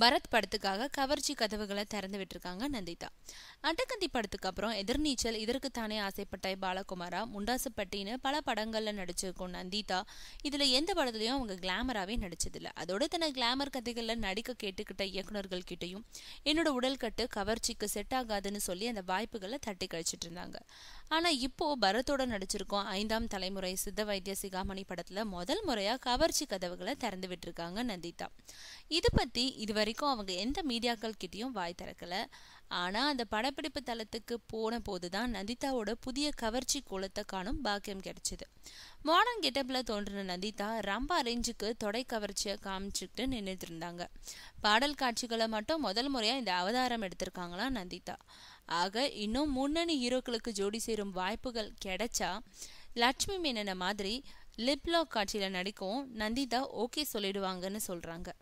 பரத் படத்துக்காக கவர்ச்சி கதவுகளை திறந்து விட்டுருக்காங்க நந்திதா அட்டகந்தி படத்துக்கு அப்புறம் எதிர்நீச்சல் இதற்கு தானே ஆசைப்பட்ட பாலகுமாரா முண்டாசுப்பட்டின்னு பல படங்களில் நடிச்சிருக்கும் நந்திதா இதில் எந்த படத்துலையும் அவங்க கிளாமராகவே நடிச்சதில்லை அதோடு தன கிளாமர் கதைகளில் நடிக்க கேட்டுக்கிட்ட இயக்குநர்கள் கிட்டையும் என்னோட உடல் கட்டு கவர்ச்சிக்கு செட் ஆகாதுன்னு சொல்லி அந்த வாய்ப்புகளை தட்டி கழிச்சிட்டு இருந்தாங்க ஆனால் இப்போது பரத்தோட நடிச்சிருக்கோம் ஐந்தாம் தலைமுறை சித்த வைத்திய சிகாமணி படத்தில் முதல் முறையாக கவர்ச்சி கதவுகளை திறந்து விட்டுருக்காங்க நந்திதா இது பற்றி இது வரைக்கும் அவங்க எந்த மீடியாக்கள் கிட்டேயும் வாய் திறக்கலை ஆனால் அந்த படப்பிடிப்பு தளத்துக்கு போன போது தான் நந்திதாவோட புதிய கவர்ச்சி கோலத்தை காணும் பாக்கியம் கிடைச்சிது மாடர்ன் கெட்டப்பில் தோன்றின நந்திதா ரொம்ப அரேஞ்சுக்கு தொடை கவர்ச்சியை காமிச்சுக்கிட்டு நின்றுட்டு இருந்தாங்க பாடல் காட்சிகளை மட்டும் முதல் முறையாக இந்த அவதாரம் எடுத்திருக்காங்களா நந்திதா ஆக இன்னும் முன்னணி ஹீரோக்களுக்கு ஜோடி சேரும் வாய்ப்புகள் கிடைச்சா லட்சுமி மேனனை மாதிரி லிப்லாக் காட்சியில் நடிக்கவும் நந்திதா ஓகே சொல்லிடுவாங்கன்னு சொல்கிறாங்க